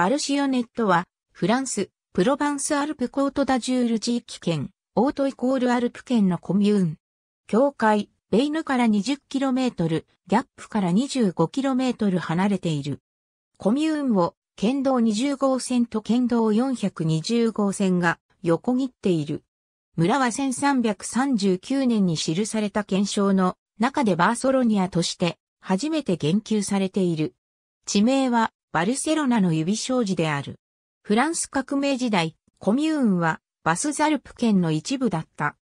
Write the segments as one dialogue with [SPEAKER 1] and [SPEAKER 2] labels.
[SPEAKER 1] バルシオネットは、フランス、プロバンスアルプコートダジュール地域圏、オートイコールアルプ圏のコミューン。境界、ベイヌから 20km、ギャップから 25km 離れている。コミューンを、県道20号線と県道420号線が横切っている。村は1339年に記された検証の中でバーソロニアとして初めて言及されている。地名はバルセロナの指障子である。フランス革命時代、コミューンはバスザルプ
[SPEAKER 2] 県の一部だった。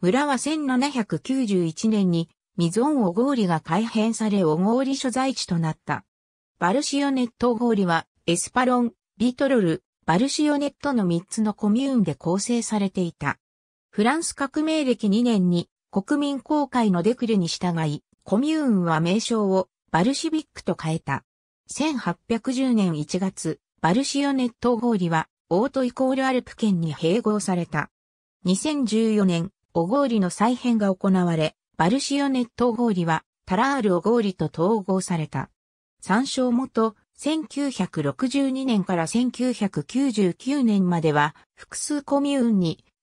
[SPEAKER 1] 村は1791年にミゾンオゴーリが改変されオゴーリ所在地となった。バルシオネットオゴーリはエスパロン、リトロル、バルシオネットの3つのコミューンで構成されていた。フランス革命歴2年に国民公会のデクルに従い、コミューンは名称をバルシビックと変えた。1810年1月、バルシオネット合理は、オートイコールアルプ県に併合された。2014年、オゴーリの再編が行われ、バルシオネット合理は、タラールオゴーリと統合された。参照元、1962年から1999年までは、複数コミューンに